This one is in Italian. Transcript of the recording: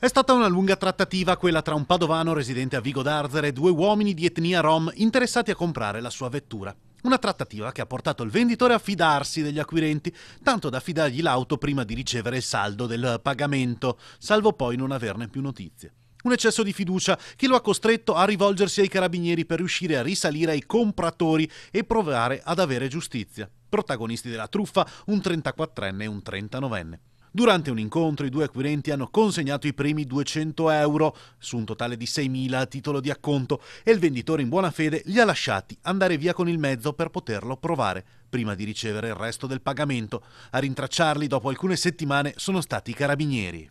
È stata una lunga trattativa quella tra un padovano residente a Vigo d'Arzere e due uomini di etnia rom interessati a comprare la sua vettura. Una trattativa che ha portato il venditore a fidarsi degli acquirenti, tanto da affidargli l'auto prima di ricevere il saldo del pagamento, salvo poi non averne più notizie. Un eccesso di fiducia che lo ha costretto a rivolgersi ai carabinieri per riuscire a risalire ai compratori e provare ad avere giustizia. Protagonisti della truffa un 34enne e un 39enne. Durante un incontro i due acquirenti hanno consegnato i primi 200 euro, su un totale di 6.000 a titolo di acconto, e il venditore in buona fede li ha lasciati andare via con il mezzo per poterlo provare, prima di ricevere il resto del pagamento. A rintracciarli dopo alcune settimane sono stati i carabinieri.